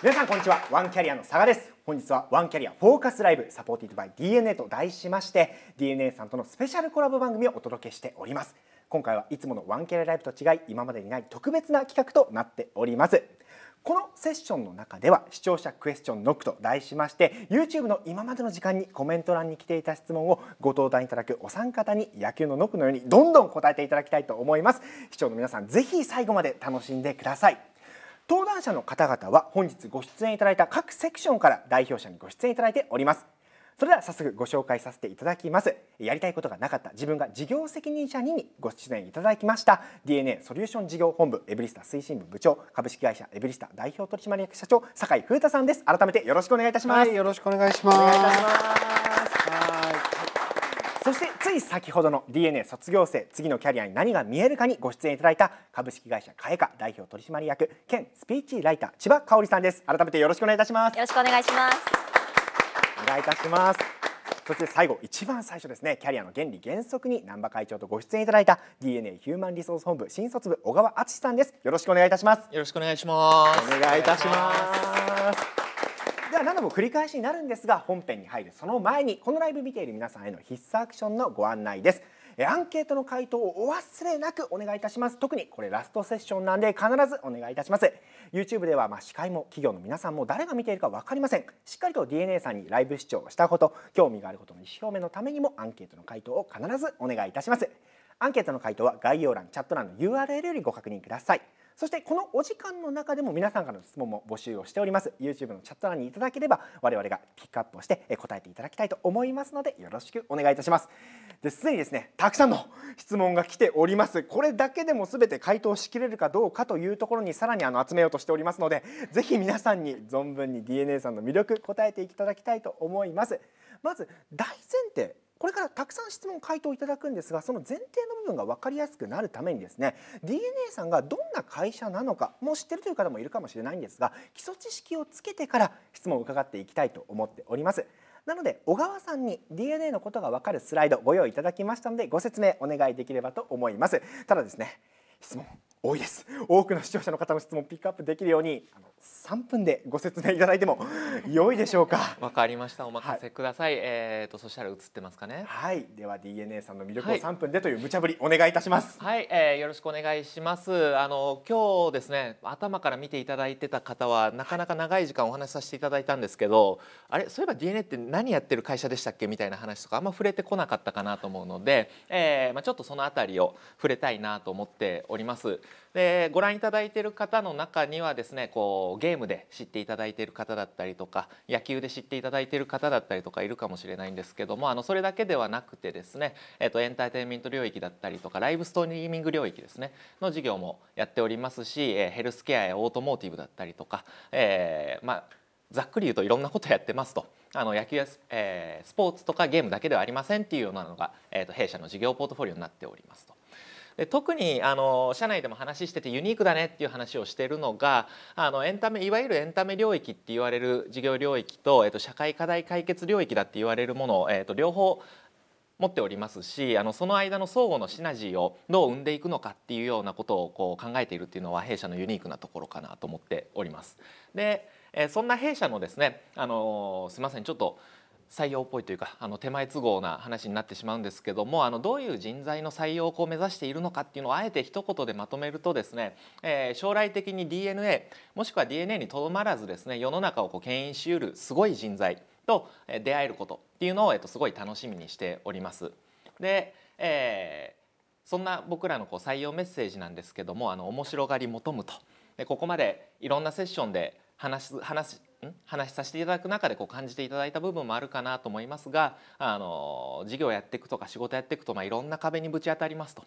皆さんこんにちはワンキャリアの佐賀です本日はワンキャリアフォーカスライブサポーティッドバイ DNA と題しまして DNA さんとのスペシャルコラボ番組をお届けしております今回はいつものワンキャリアライブと違い今までにない特別な企画となっておりますこのセッションの中では視聴者クエスチョンノックと題しまして YouTube の今までの時間にコメント欄に来ていた質問をご登壇いただくお三方に野球のノックのようにどんどん答えていただきたいと思います視聴の皆さんぜひ最後まで楽しんでください登壇者の方々は本日ご出演いただいた各セクションから代表者にご出演いただいておりますそれでは早速ご紹介させていただきますやりたいことがなかった自分が事業責任者にご出演いただきました DNA ソリューション事業本部エブリスタ推進部部長株式会社エブリスタ代表取締役社長酒井風太さんです改めてよろしくお願いいたします、はい、よろしくお願いしますお願いいたしますそしてつい先ほどの DNA 卒業生次のキャリアに何が見えるかにご出演いただいた株式会社カエカ代表取締役兼スピーチライター千葉香織さんです改めてよろしくお願いいたしますよろしくお願いしますお願いいたしますそして最後一番最初ですねキャリアの原理原則に難波会長とご出演いただいた DNA ヒューマンリソース本部新卒部小川敦さんですよろしくお願いいたしますよろしくお願いしますお願いいたしますでは何度も繰り返しになるんですが本編に入るその前にこのライブ見ている皆さんへの必須アクションのご案内ですアンケートの回答をお忘れなくお願いいたします特にこれラストセッションなんで必ずお願いいたします YouTube ではまあ司会も企業の皆さんも誰が見ているか分かりませんしっかりと DNA さんにライブ視聴したこと興味があることの意思表明のためにもアンケートの回答を必ずお願いいたしますアンケートの回答は概要欄チャット欄の URL よりご確認くださいそしてこのお時間の中でも皆さんからの質問も募集をしております YouTube のチャット欄にいただければ我々がピックアップをして答えていただきたいと思いますのでよろしくお願いいたしますですにですねたくさんの質問が来ておりますこれだけでも全て回答しきれるかどうかというところにさらにあの集めようとしておりますのでぜひ皆さんに存分に DNA さんの魅力答えていただきたいと思いますまず大前提これからたくさん質問回答いただくんですがその前提の部分が分かりやすくなるためにですね DNA さんがどんな会社なのかもう知ってるという方もいるかもしれないんですが基礎知識をつけてから質問を伺っていきたいと思っております。なので小川さんに DNA のことが分かるスライドご用意いただきましたのでご説明お願いできればと思います。ただですね質問多いです多くの視聴者の方の質問をピックアップできるようにあ3分でご説明いただいても 良いでしょうかわかりましたお任せください、はい、えーとそしたら映ってますかねはいでは DNA さんの魅力を3分でという無茶ぶりお願いいたしますはい、えー、よろしくお願いしますあの今日ですね頭から見ていただいてた方はなかなか長い時間お話しさせていただいたんですけどあれそういえば DNA って何やってる会社でしたっけみたいな話とかあんま触れてこなかったかなと思うので、えーまあ、ちょっとその辺りを触れたいなと思っておりますでご覧いただいている方の中にはですねこうゲームで知っていただいている方だったりとか野球で知っていただいている方だったりとかいるかもしれないんですけどもあのそれだけではなくてですね、えー、とエンターテインメント領域だったりとかライブストリーミング領域ですねの事業もやっておりますし、えー、ヘルスケアやオートモーティブだったりとか、えー、まあざっくり言うといろんなことやってますとあの野球やス,、えー、スポーツとかゲームだけではありませんっていうようなのが、えーと、と弊社の事業ポートフォリオになっておりますと。で特にあの社内でも話しててユニークだねっていう話をしてるのがあのエンタメいわゆるエンタメ領域って言われる事業領域と、えっと、社会課題解決領域だって言われるものを、えっと、両方持っておりますしあのその間の相互のシナジーをどう生んでいくのかっていうようなことをこう考えているっていうのは弊社のユニークなところかなと思っております。でえそんな弊社のですねあのすいませんちょっと採用っぽいというかあの手前都合な話になってしまうんですけどもあのどういう人材の採用を目指しているのかっていうのをあえて一言でまとめるとですね、えー、将来的に DNA もしくは DNA にとどまらずですね世の中をこう牽引しうるすごい人材と出会えることっていうのを、えっと、すごい楽しみにしております。で、えー、そんな僕らのこう採用メッセージなんですけどもあの面白がり求むとでここまでいろんなセッションで話す話話しさせていただく中でこう感じていただいた部分もあるかなと思いますがあの事業やっていくとか仕事やっていくと、まあ、いろんな壁にぶち当たりますと。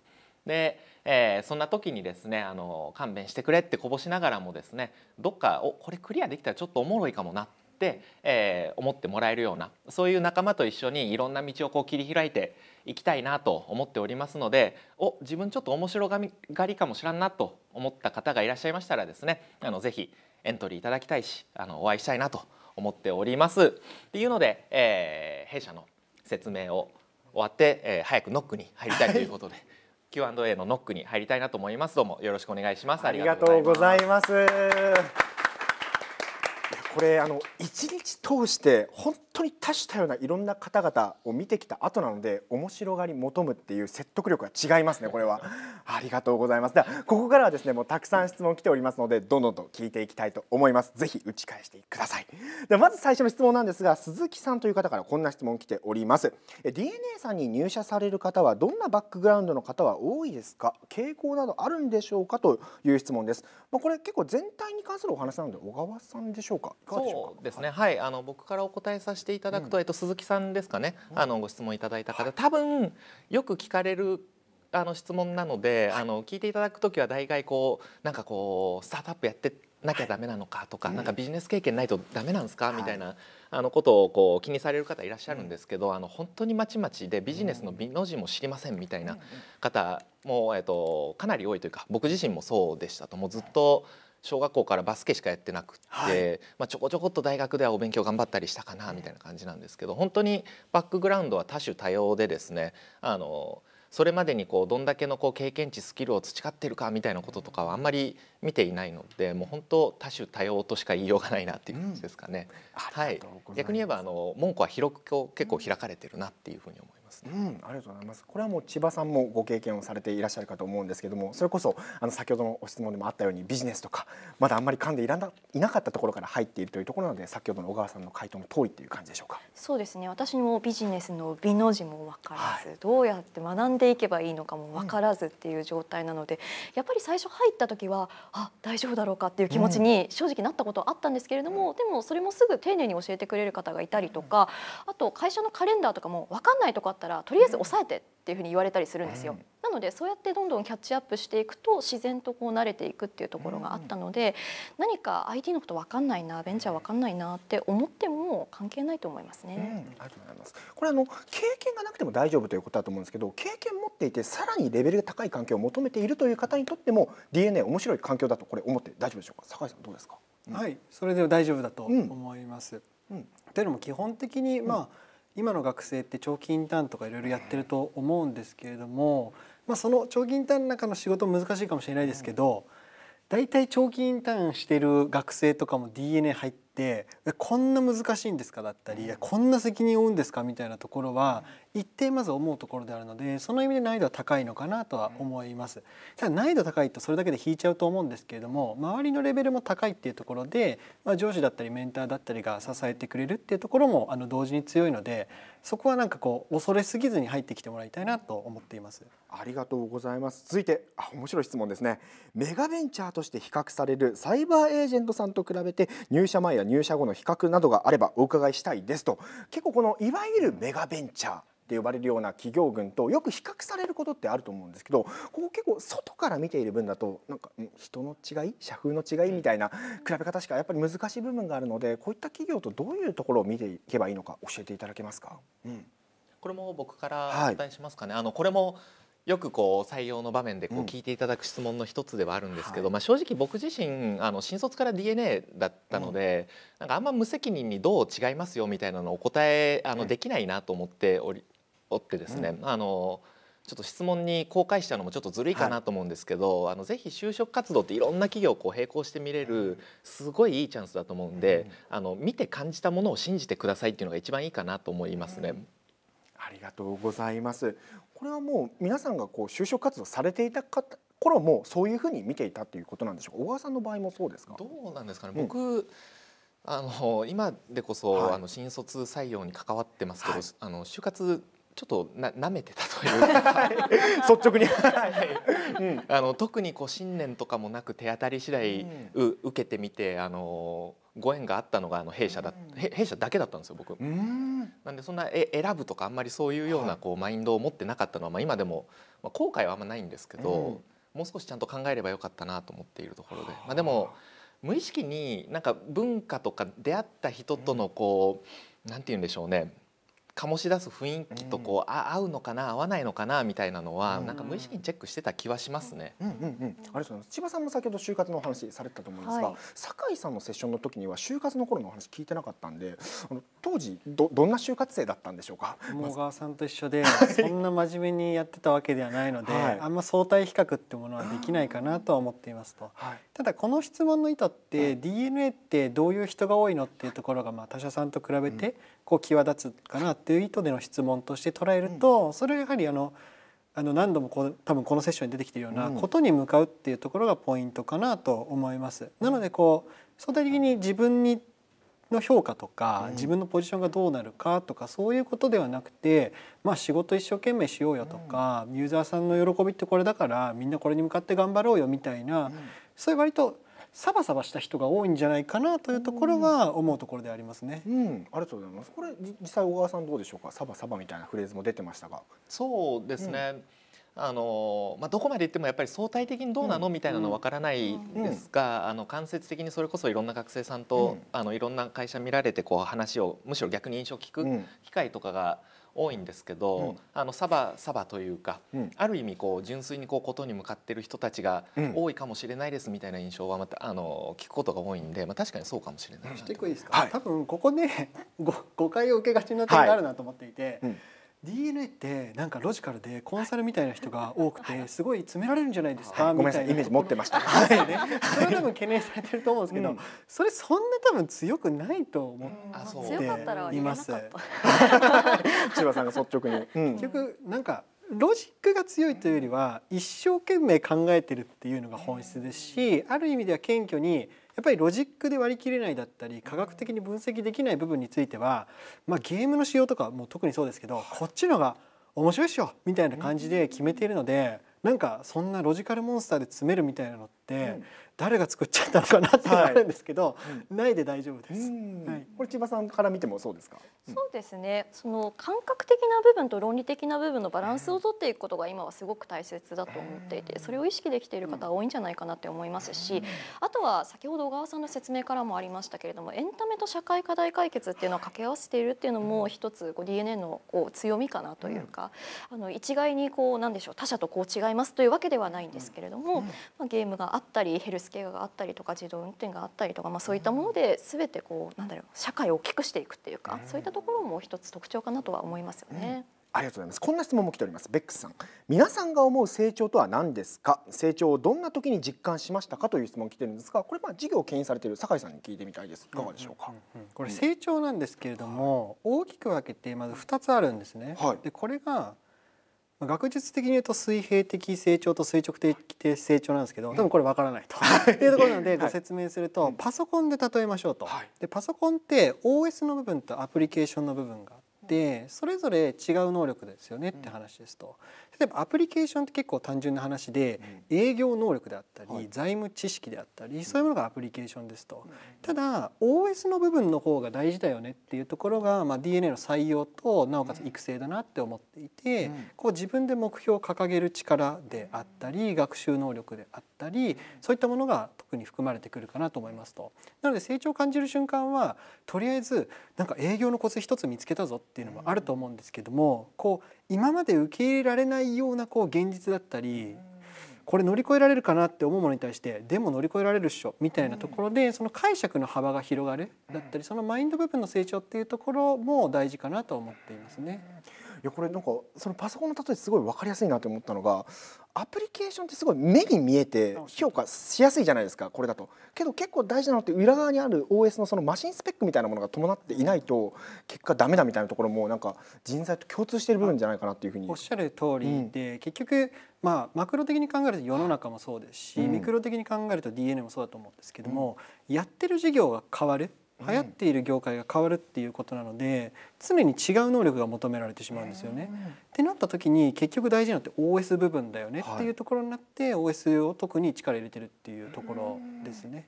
で、えー、そんな時にですねあの勘弁してくれってこぼしながらもですねどっかおこれクリアできたらちょっとおもろいかもなって、えー、思ってもらえるようなそういう仲間と一緒にいろんな道をこう切り開いて行きたいなと思っておりますのでお自分ちょっと面白がりかもしらんなと思った方がいらっしゃいましたらですねあのぜひエントリーいただきたいしあのお会いしたいなと思っております。っていうので、えー、弊社の説明を終わって、えー、早くノックに入りたいということで。はい Q&A のノックに入りたいなと思います。どうもよろしくお願いします。ありがとうございます。これあの一日通して本当に多種多様ないろんな方々を見てきた後なので面白がり求むっていう説得力が違いますね これはありがとうございますではここからはですねもうたくさん質問来ておりますのでどんどんと聞いていきたいと思いますぜひ打ち返してくださいではまず最初の質問なんですが鈴木さんという方からこんな質問来ております DNA さんに入社される方はどんなバックグラウンドの方は多いですか傾向などあるんでしょうかという質問ですまあ、これ結構全体に関するお話なので小川さんでしょうかそうですね、はい、あの僕からお答えさせていただくと、うん、えっと鈴木さんですかね、うん、あのご質問いただいた方、はい、多分よく聞かれるあの質問なので、はい、あの聞いていただく時は大概こうなんかこうスタートアップやってなきゃダメなのかとか、はい、なんかビジネス経験ないとダメなんですか、みたいなあのことをこう気にされる方いらっしゃるんですけど、あの本当にまちまちでビジネスの美の字も知りませんみたいな方も、えっと、かなり多いというか僕自身もそうでしたともうずっと。小学校からバスケしかやってなくって、はい、まあ、ちょこちょこっと大学ではお勉強頑張ったりしたかなみたいな感じなんですけど本当にバックグラウンドは多種多様でですねあのそれまでにこうどんだけのこう経験値スキルを培ってるかみたいなこととかはあんまり見ていないのでもう本当多種多様としか言いようがないなっていう感じですかね。うん、はい、逆に言えばあの門戸は広く結構開かれてるなっていうふうに思います。ます、ね、うん、ありがとうございますこれはもう千葉さんもご経験をされていらっしゃるかと思うんですけどもそれこそあの先ほどの質問でもあったようにビジネスとかまだあんまり噛んでいらないなかったところから入っているというところなので先ほどの小川さんの回答の通りという感じでしょうかそうですね私もビジネスの美の字も分からず、はい、どうやって学んでいけばいいのかも分からずっていう状態なので、うん、やっぱり最初入った時はあ大丈夫だろうかっていう気持ちに正直なったことあったんですけれども、うん、でもそれもすぐ丁寧に教えてくれる方がいたりとか、うん、あと会社のカレンダーとかも分かんないとかったらとりあえず抑えてっていうふうに言われたりするんですよ。なのでそうやってどんどんキャッチアップしていくと自然とこう慣れていくっていうところがあったので、何か IT のこと分かんないなベンチャー分かんないなって思っても関係ないと思いますね。うん、ありがとうございますこれあの経験がなくても大丈夫ということだと思うんですけど経験持っていてさらにレベルが高い環境を求めているという方にとっても DNA 面白い環境だとこれ思って大丈夫でしょうか酒井さんどうですか、うん、はいそれで大丈夫だと思います。うん、うん、というのも基本的に、まあ、今の学生って長期インターンとかいろいろやってると思うんですけれども、まあ、その長期インターンの中の仕事難しいかもしれないですけど大体、うん、長期インターンしてる学生とかも DNA 入ってこんな難しいんですかだったり、うん、こんな責任を負うんですかみたいなところは一定まず思うところであるのでその意味で難易度は高いのかなとは思います、うん、ただ難易度高いとそれだけで引いちゃうと思うんですけれども周りのレベルも高いっていうところで、まあ、上司だったりメンターだったりが支えてくれるっていうところもあの同時に強いのでそこはなんかこう恐れすぎずに入ってきてもらいたいなと思っていますありがとうございます続いてあ面白い質問ですねメガベンチャーとして比較されるサイバーエージェントさんと比べて入社前や入社後の比較などがあればお伺いしたいですと結構このいわゆるメガベンチャーって呼ばれるような企業群とよく比較されることってあると思うんですけどここ結構外から見ている分だとなんか人の違い社風の違いみたいな比べ方しかやっぱり難しい部分があるのでこういった企業とどういうところを見ていけばいいのか教えていただけますか、うん、これも僕からお伝えしますかね。はい、あのこれもよくこう採用の場面でこう聞いていただく質問の一つではあるんですけど、うんはい、まあ、正直僕自身あの新卒から DNA だったので、うん、なんかあんま無責任にどう違いますよみたいなのをお答えあのできないなと思っており、おってですね、うん、あのちょっと質問に公開しちゃうのもちょっとずるいかなと思うんですけど、はい、あのぜひ就職活動っていろんな企業をこう並行して見れるすごいいいチャンスだと思うんで、うん、あの見て感じたものを信じてくださいっていうのが一番いいかなと思いますね。うん、ありがとうございますこれはもう皆さんがこう就職活動されていた方頃もそういうふうに見ていたということなんでしょうか小川さんの場合もそうですかどうなんですかね、うん、僕あの今でこそ、はい、あの新卒採用に関わってますけど、はい、あの就活ちょっとな舐めてたという率直に、はあの特にこう信念とかもなく手当たり次第、うん、受けてみてあのご縁があったのがあの弊社だ、うん、弊社だけだったんですよ僕。なんでそんなえ選ぶとかあんまりそういうようなこう、はい、マインドを持ってなかったのは、まあ、今でも、まあ、後悔はあんまないんですけど、もう少しちゃんと考えればよかったなと思っているところで。まあ、でも無意識になんか文化とか出会った人とのこう、うん、なんて言うんでしょうね醸し出す雰囲気とこう、うん、あ合うのかな合わないのかなみたいなのは、うん、なんか無意識にチェックしてた気はしますね。うんうんうん、ありがとうございます。千葉さんも先ほど就活の話されたと思うんですが、はい、酒井さんのセッションの時には就活の頃の話聞いてなかったんで、あの当時どどんな就活生だったんでしょうか。鴨川さんと一緒で、そんな真面目にやってたわけではないので、はい、あんま相対比較ってものはできないかなとは思っていますと。はい、ただこの質問の意図って、DNA ってどういう人が多いのっていうところがまあ他社さんと比べて、こう際立つかなっていう意図での質問として捉えると、それはやはりあのあの何度もこう多分このセッションに出てきてるようなことに向かうっていうところがポイントかなと思います。なのでこう相対的に自分にの評価とか、自分のポジションがどうなるかとかそういうことではなくて、まあ、仕事一生懸命しようよとか、ユーザーさんの喜びってこれだからみんなこれに向かって頑張ろうよみたいな、そういう割とサバサバした人が多いんじゃないかなというところは思うところでありますね。うん、うん、ありがとうございます。これ実際小川さんどうでしょうか。サバサバみたいなフレーズも出てましたが。そうですね。うんあのまあ、どこまでいってもやっぱり相対的にどうなの、みたいなのは分からないですが、あの間接的にそれこそいろんな学生さんと、あのいろんな会社見られてこう話をむしろ逆に印象を聞く機会とかが多いんですけど、あのサバサバというか、ある意味こう純粋にこうことに向かっている人たちが多いかもしれないですみたいな印象はまたあの聞くことが多いんで、まあ、確かにそうかもしれないないいですか、多分ここで誤解を受けがちな点があるなと思っていて。DNA ってなんかロジカルでコンサルみたいな人が多くてすごい詰められるんじゃないですか、はい、みたいなイメージ持ってました、はいね、それは多分懸念されてると思うんですけど、それそんな多分強くないと思っています。千葉さんが率直に、結局なんかロジックが強いというよりは一生懸命考えてるっていうのが本質ですしある意味では謙虚にやっぱりロジックで割り切れないだったり科学的に分析できない部分については、まあ、ゲームの仕様とかも特にそうですけどこっちのが面白いっしょみたいな感じで決めているので。なんかそんなロジカルモンスターで詰めるみたいなのって、誰が作っちゃったのかなってなるんですけど、はいうん、ないで大丈夫です、はい、これ千葉さんから見てもそうですかそうですねその感覚的な部分と論理的な部分のバランスをとっていくことが今はすごく大切だと思っていてそれを意識できている方多いんじゃないかなって思いますしあとは先ほど小川さんの説明からもありましたけれどもエンタメと社会課題解決っていうのを掛け合わせているっていうのも一つこう DNA のこう強みかなというか、あの一概にこうなんでしょう他者とこう違いますというわけではないんですけれども、まあ、ゲームがあったりヘルスケがあったりとか自動運転があったりとか、まあ、そういったもので全てこうなんだろう社会を大きくしていくっていうか、そういったところも一つ特徴かなとは思いますよね。ありがとうございます。こんな質問も来ております。ベックスさん、皆さんが思う成長とは何ですか。成長をどんな時に実感しましたかという質問来てるんですが、これまあ事業を牽引されている酒井さんに聞いてみたいです。いかがでしょうか。うんうん、これ成長なんですけれども、はい、大きく分けてまず二つあるんですね。はい、でこれが学術的に言うと水平的成長と垂直的成長なんですけど多分これ分からないと、い、いうところなのでご説明すると、はい、パソコンで例えましょうと、はい、でパソコンって OS の部分とアプリケーションの部分がってそれぞれ違う能力ですよねって話ですと、例えばアプリケーションって結構単純な話で、営業能力であったり、財務知識であったりそういうものがアプリケーションですと、ただ OS の部分の方が大事だよねっていうところが、まあ、DNA の採用となおかつ育成だなって思っていて、こう自分で目標を掲げる力であったり学習能力であったりそういったものが特に含まれてくるかなと思いますと。なので成長を感じる瞬間はとりあえずなんか営業のコツ一つ見つけたぞっっていうのもあると思うんですけどもこう今まで受け入れられないようなこう現実だったりこれ乗り越えられるかなって思うものに対してでも乗り越えられるっしょみたいなところでその解釈の幅が広がるだったりそのマインド部分の成長っていうところも大事かなと思っていますね。やこれなんかそのパソコンの例えすごい分かりやすいなと思ったのがアプリケーションってすごい目に見えて評価しやすいじゃないですかこれだと。けど結構大事なのって裏側にある OS のそのマシンスペックみたいなものが伴っていないと結果ダメだみたいなところもなんか人材と共通している部分じゃないかなっていうふうに。おっしゃる通りで、うん、結局まあ、マクロ的に考えると世の中もそうですし、ミクロ的に考えると DNA もそうだと思うんですけども、やってる事業が変わる流行っている業界が変わるっていうことなので常に違う能力が求められてしまうんですよね。ってなった時に結局大事なのって OS 部分だよねっていうところになって OS を特に力入れてるっていうところですね。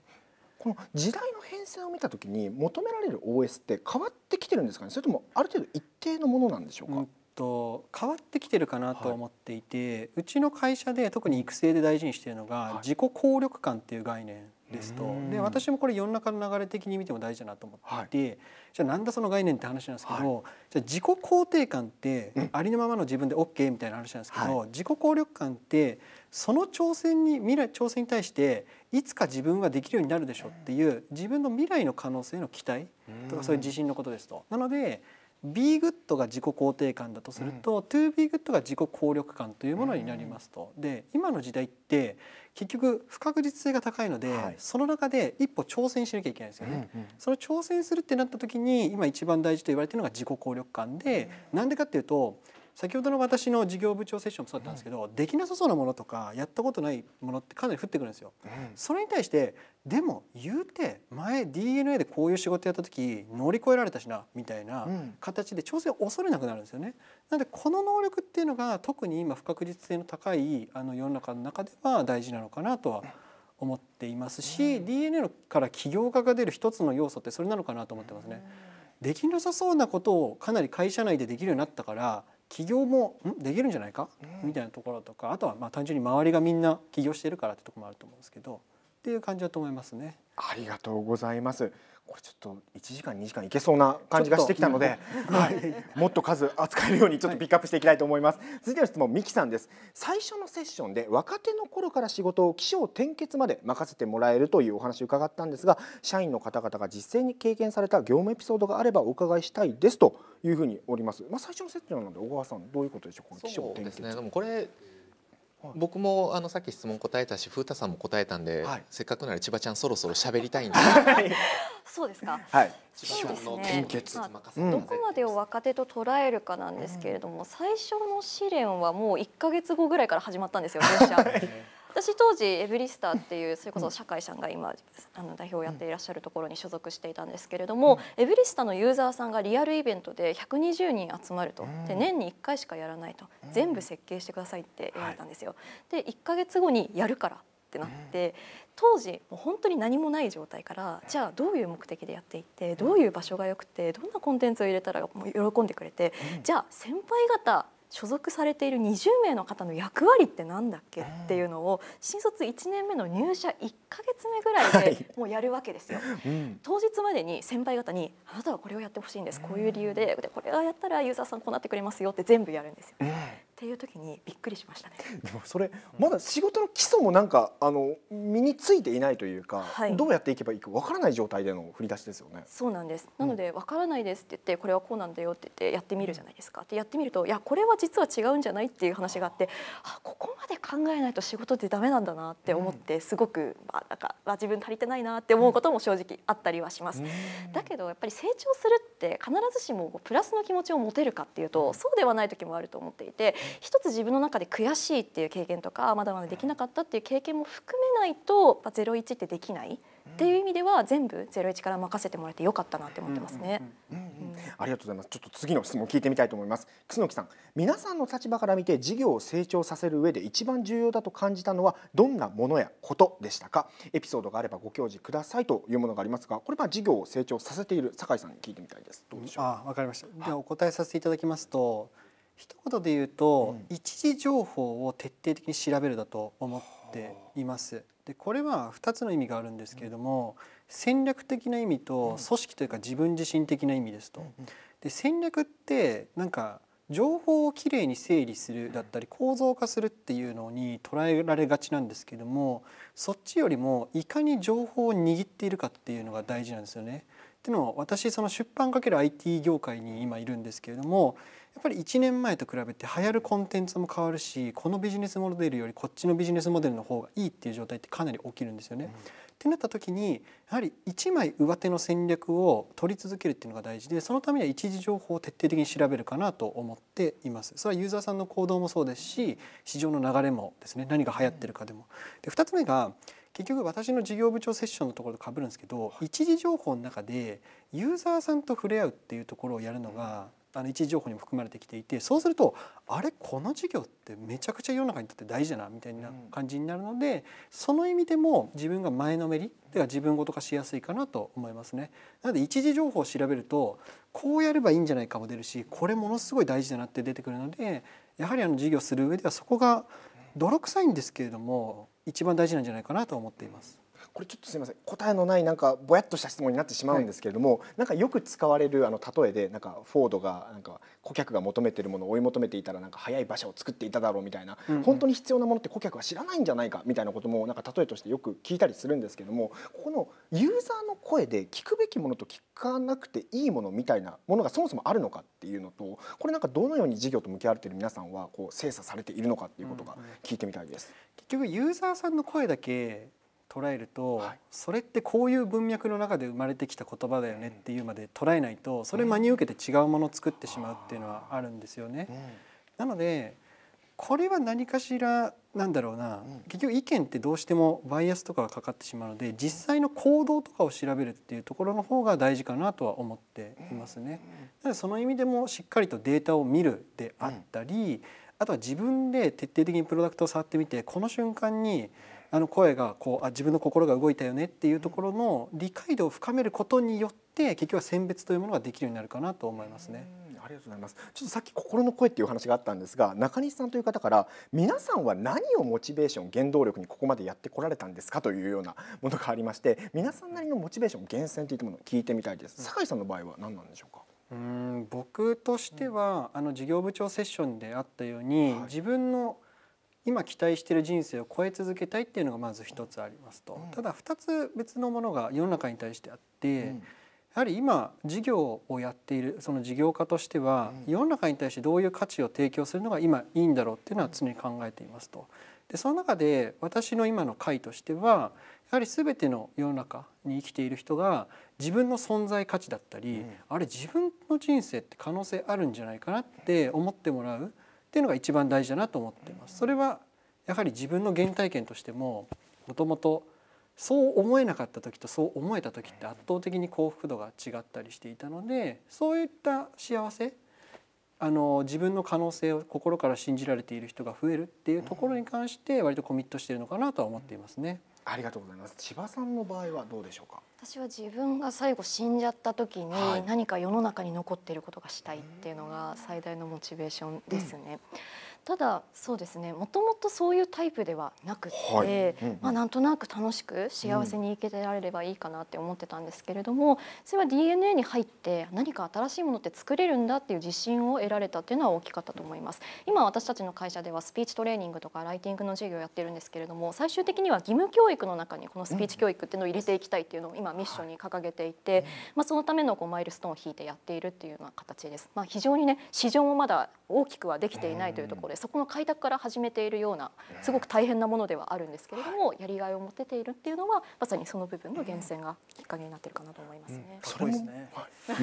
この時代の変遷を見た時に求められる OS って変わってきてるんですかねそれともある程度一定のものなんでしょうか、うんと変わってきてるかなと思っていて、はい、うちの会社で特に育成で大事にしているのが自己効力感っていう概念ですとで私もこれ世の中の流れ的に見ても大事だなと思って、はいて、じゃあなんだその概念って話なんですけど、はい、じゃあ自己肯定感ってありのままの自分で OK みたいな話なんですけど、自己効力感ってその挑戦に未来挑戦に対していつか自分はできるようになるでしょっていう自分の未来の可能性の期待とかそういう自信のことですと。なので B グッドが自己肯定感だとすると、うん、2B グッドが自己効力感というものになりますと、うん、で今の時代って結局不確実性が高いので、はい、その中で一歩挑戦しなきゃいけないですよね、うんうん、その挑戦するってなった時に今一番大事と言われているのが自己効力感で、うん、なんでかっていうと先ほどの私の事業部長セッションもそうだったんですけど、うん、できなさそうなものとかやったことないものってかなり降ってくるんですよ。うん、それに対してでも言うて前 DNA でこういう仕事やった時乗り越えられたしなみたいな形で調整を恐れなくなるんですよね。なんでこの能力っていうのが特に今不確実性の高いあの世の中の中では大事なのかなとは思っていますし、うん、DNA から起業家が出る一つの要素ってそれなのかなと思ってますね。できなさそうなことをかなり会社内でできるようになったから起業もできるんじゃないか、みたいなところとかあとはまあ単純に周りがみんな起業してるからってとこもあると思うんですけどっていう感じだと思いますね。ありがとうございますこれちょっと1時間2時間いけそうな感じがしてきたので、はい、もっと数扱えるようにちょっとピックアップしていきたいと思います、はい、続いての質問ミキさんです最初のセッションで若手の頃から仕事を起承転結まで任せてもらえるというお話を伺ったんですが社員の方々が実際に経験された業務エピソードがあればお伺いしたいですというふうにおりますまあ最初のセッションなので小川さんどういうことでしょうこの起承転結、ね、でもこれ僕もあのさっき質問答えたし風太さんも答えたんで、はい、せっかくなら千葉ちゃんそろそろ喋りたいんで そうですか、はい、千葉ちゃんの献血、ねまあ、どこまでを若手と捉えるかなんですけれども、うん、最初の試練はもう1か月後ぐらいから始まったんですよ 電車。私当時エブリスターっていうそれこそ社会さんが今あの代表をやっていらっしゃるところに所属していたんですけれども、エブリスターのユーザーさんがリアルイベントで120人集まると、で年に1回しかやらないと、全部設計してくださいって言われたんですよ。で1ヶ月後にやるからってなって、当時もう本当に何もない状態からじゃあどういう目的でやっていってどういう場所がよくてどんなコンテンツを入れたらもう喜んでくれて、じゃあ先輩方所属されている20名の方の役割ってなんだっけっていうのを新卒1年目の入社1か月目ぐらいでもうやるわけですよ。はい当日までに先輩方に「あなたはこれをやってほしいんですこういう理由ででこれはやったらユーザーさんこうなってくれますよ」って全部やるんですよ。っていう時にびっくりしましたね。でもそれまだ仕事の基礎もなんかあの身についていないというか、はい、どうやっていけばいいかわからない状態での振り出しですよね。そうなんです。なのでわからないですって言ってこれはこうなんだよって言ってやってみるじゃないですか。でやってみるといやこれは実は違うんじゃないっていう話があって、あここまで考えないと仕事ってダメなんだなって思って、すごくまあなんか自分足りてないなって思うことも正直あったりはします。だけどやっぱり成長するって必ずしもプラスの気持ちを持てるかっていうとそうではない時もあると思っていて。一つ自分の中で悔しいっていう経験とかまだまだできなかったっていう経験も含めないと01ってできない。っていう意味では全部ゼロ一から任せてもらえてよかったなって思ってますね。ありがとうございます。ちょっと次の質問聞いてみたいと思います。楠木さん、皆さんの立場から見て事業を成長させる上で一番重要だと感じたのはどんなものやことでしたか。エピソードがあればご教示くださいというものがありますが、これは事業を成長させている酒井さんに聞いてみたいです。どうでしょう。あ、わかりました。ではお答えさせていただきますと。一言で言うと、うん、一時情報を徹底的に調べるだと思っています。でこれは2つの意味があるんですけれども、うん、戦略的な意味と組織というか自分自身的な意味ですと。うん、で戦略ってなんか情報をきれいに整理するだったり構造化するっていうのに捉えられがちなんですけどもそっちよりもいかに情報を握っているかっていうのが大事なんですよね。っていうのも私その出版かける IT 業界に今いるんですけれどもやっぱり1年前と比べて流行るコンテンツも変わるしこのビジネスモデルよりこっちのビジネスモデルの方がいいっていう状態ってかなり起きるんですよね。うん、ってなった時にやはり1枚上手の戦略を取り続けるっていうのが大事でそのためには一時情報を徹底的に調べるかなと思っています。それはユーザーさんの行動もそうですし市場の流れもですね何が流行ってるかでも。で2つ目が結局私の事業部長セッションのところとかぶるんですけど、一時情報の中でユーザーさんと触れ合うっていうところをやるのがあの位置情報にも含まれてきていてそうするとあれこの事業ってめちゃくちゃ世の中にとって大事だなみたいな感じになるので、その意味でも自分が前のめりでは自分ごと化しやすいかなと思いますね。なので一時情報を調べるとこうやればいいんじゃないかも出るしこれものすごい大事だなって出てくるのでやはりあの事業する上ではそこが泥臭いんですけれども一番大事なんじゃないかなと思っています。これちょっとすみません答えのないなんかぼやっとした質問になってしまうんですけれども、はい、なんかよく使われるあの例えでなんかフォードがなんか顧客が求めてるものを追い求めていたらなんか早い馬車を作っていただろうみたいな、うんうん、本当に必要なものって顧客は知らないんじゃないかみたいなこともなんか例えとしてよく聞いたりするんですけどもここのユーザーの声で聞くべきものと聞かなくていいものみたいなものがそもそもあるのかっていうのとこれなんかどのように事業と向き合われている皆さんはこう精査されているのかっていうことが聞いてみたいです。うんうん、結局ユーザーさんの声だけ捉えると、はい、それってこういう文脈の中で生まれてきた言葉だよねっていうまで捉えないとそれ真に受けて違うものを作ってしまうっていうのはあるんですよね。うん、なのでこれは何かしらなんだろうな、うん、結局意見ってどうしてもバイアスとかがかかってしまうので実際の行動とかを調べるっていうところの方が大事かなとは思っていますね。うん、その意味でもしっかりとデータを見るであったり、あとは自分で徹底的にプロダクトを触ってみてこの瞬間にあの声がこうあ自分の心が動いたよねっていうところの理解度を深めることによって結局は選別というものができるようになるかなと思いますね。ありがとうございますちょっとさっき心の声っていう話があったんですが中西さんという方から皆さんは何をモチベーション原動力にここまでやってこられたんですかというようなものがありまして皆さんなりのモチベーション源泉といったものを聞いてみたいです、酒井さんの場合は何なんでしょうかうん僕としては、あの事業部長セッションであったように、はい、自分の今期待している人生を超え続けたいっていうのがまず一つありますと、ただ二つ別のものが世の中に対してあって、やはり今事業をやっているその事業家としては、世の中に対してどういう価値を提供するのが今いいんだろうっていうのは常に考えていますと。でその中で私の今の回としてはやはり全ての世の中に生きている人が自分の存在価値だったり、あれ自分の人生って可能性あるんじゃないかなって思ってもらうっていうのが一番大事だなと思ってます。それはやはり自分の原体験としてももともとそう思えなかった時とそう思えた時って圧倒的に幸福度が違ったりしていたのでそういった幸せあの自分の可能性を心から信じられている人が増えるっていうところに関して割とコミットしてるのかなとは思っていますね。ありがとうございます千葉さんの場合はどうでしょうか私は自分が最後死んじゃった時に何か世の中に残っていることがしたいっていうのが最大のモチベーションですね、うんただそうですねもともとそういうタイプではなくて、はいうんうん、まあ、なんとなく楽しく幸せに生きてられればいいかなって思ってたんですけれども、うん、それは DNA に入って何か新しいものって作れるんだっていう自信を得られたっていうのは大きかったと思います今私たちの会社ではスピーチトレーニングとかライティングの授業をやってるんですけれども最終的には義務教育の中にこのスピーチ教育っていうのを入れていきたいっていうのを今ミッションに掲げていて、うん、まあ、そのためのこうマイルストーンを引いてやっているっていうような形です。まあ、非常にね市場もまだ大きくはできていないというところでそこの開拓から始めているようなすごく大変なものではあるんですけれども、やりがいを持てているっていうのはまさにその部分の源泉がきっかけになってるかなと思いますね。うん、それも、ね、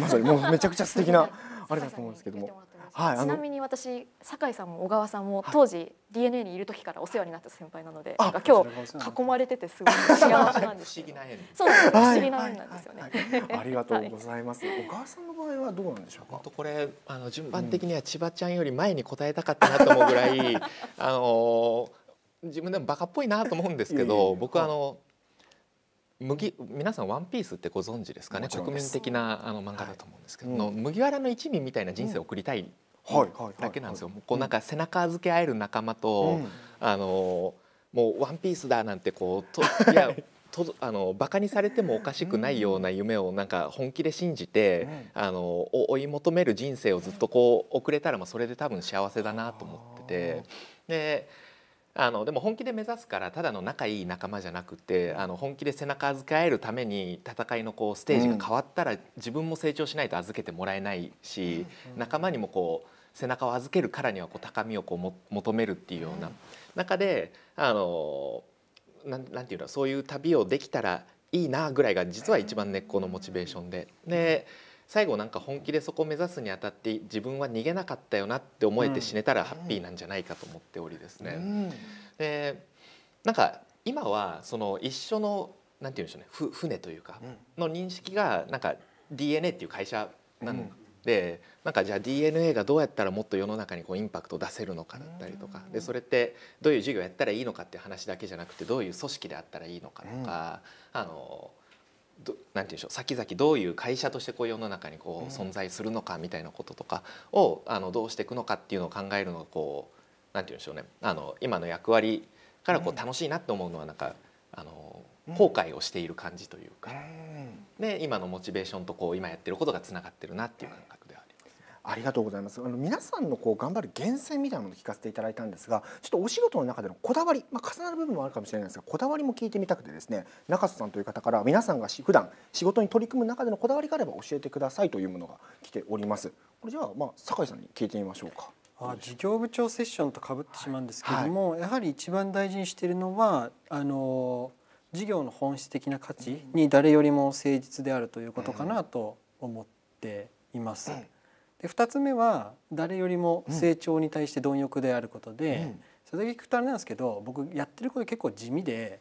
まさにもうめちゃくちゃ素敵なあれだと思うんですけども。ちなみに私酒井さんも小川さんも当時 DNA にいる時からお世話になった先輩なので、なんか今日囲まれててすごい 幸せなんです。不思議な縁。そうです、不思議な縁なんですよね。ありがとうございます。小川さんの場合はどうなんでしょうか。これあの順番的には千葉ちゃんより前に答えたかったなと思うぐらい、あの自分でもバカっぽいなと思うんですけど、僕あの。麦皆さん「ワンピースってご存知ですかね国民的なあの漫画だと思うんですけど、はい、麦わらの一味みたいな人生を送りたい、だけなんですよ。こうなんか背中預け合える仲間と、うん、あのもう「ワンピースだなんてこうと いやとあのバカにされてもおかしくないような夢をなんか本気で信じて、うん、あの追い求める人生をずっとこう遅れたらまあそれで多分幸せだなと思ってて。であのでも本気で目指すからただの仲いい仲間じゃなくてあの本気で背中預け合えるために戦いのこうステージが変わったら、自分も成長しないと預けてもらえないし、仲間にもこう背中を預けるからにはこう高みをこうも求めるっていうような中であのなんなんていうのそういう旅をできたらいいなぐらいが実は一番根っこのモチベーションで。で、最後なんか本気でそこを目指すにあたって自分は逃げなかったよなって思えて死ねたらハッピーなんじゃないかと思っておりですね。でなんか今はその一緒のなんて言うんでしょうねふ船というかの認識がなんか DNA っていう会社なので、うん、なんかじゃあ DNA がどうやったらもっと世の中にこうインパクトを出せるのかだったりとかでそれってどういう授業やったらいいのかっていう話だけじゃなくてどういう組織であったらいいのかとか、うん、あのどなんていうんでしょう先々どういう会社としてこう世の中にこう存在するのかみたいなこととかをあのどうしていくのかっていうのを考えるのがこうなんていうんでしょうねあの今の役割からこう楽しいなって思うのはなんか、あの後悔をしている感じというか、で今のモチベーションとこう今やってることがつながってるなっていう感覚。ありがとうございますあの皆さんのこう頑張る源泉みたいなものを聞かせていただいたんですがちょっとお仕事の中でのこだわり、まあ、重なる部分もあるかもしれないですがこだわりも聞いてみたくてですね中瀬さんという方から皆さんが普段仕事に取り組む中でのこだわりがあれば教えてくださいというものが来ておりますこれじゃあまあ酒井さんに聞いてみましょうか。あ事業部長セッションとかぶってしまうんですけれども、はい、やはり一番大事にしているのはあの事業の本質的な価値に誰よりも誠実であるということかなと思っています。うんで2つ目は誰よりも成長に対して貪欲であることで、うん、それだけ聞くとあれなんですけど僕やってること結構地味で、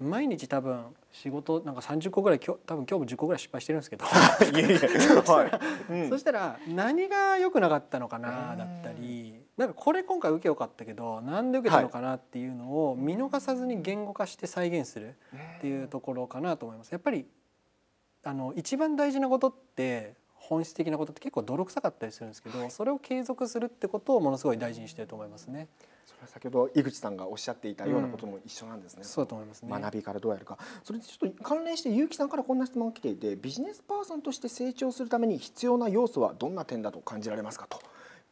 うん、毎日多分仕事なんか30個ぐらい今日多分今日も10個ぐらい失敗してるんですけど そしたら何が良くなかったのかなだったり。なんかこれ今回受けよかったけどなんで受けたのかなっていうのを見逃さずに言語化して再現するっていうところかなと思います。やっぱりあの一番大事なことって本質的なことって結構泥臭かったりするんですけど、はい、それを継続するってことをものすごい大事にしてると思いますね。それは先ほど井口さんがおっしゃっていたようなことも一緒なんですね。うん、そうだと思いますね。学びからどうやるか。それでちょっと関連して結城さんからこんな質問が来ていて、ビジネスパーソンとして成長するために必要な要素はどんな点だと感じられますかと。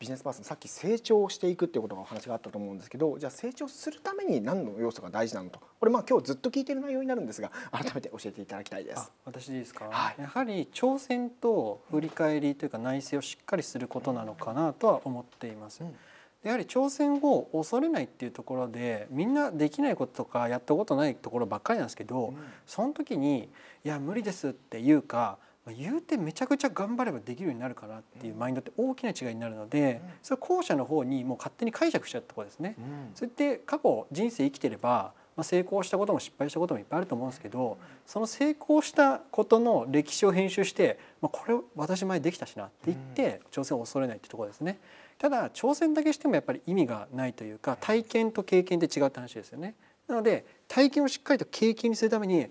ビジネスパーソンさっき成長していくっていうことがお話があったと思うんですけどじゃあ成長するために何の要素が大事なのとこれまあ今日ずっと聞いてる内容になるんですが改めて教えていただきたいです。私ですか、はい、やはり挑戦と振り返りというか内省をしっかりすることなのかなとは思っています。うんやはり挑戦を恐れないっていうところでみんなできないこととかやったことないところばっかりなんですけど、うん、その時に「いや無理です」っていうかまあ、言うてめちゃくちゃ頑張ればできるようになるからっていうマインドって大きな違いになるので、それ後者の方にもう勝手に解釈しちゃうところですね。それって過去人生生きてればまあ、成功したことも失敗したこともいっぱいあると思うんですけどその成功したことの歴史を編集して、まあ、これ私前できたしなって言って挑戦を恐れないってとこですね。ただ挑戦だけしてもやっぱり意味がないというか体験と経験って違うって話ですよね。なので体験をしっかりと経験にするために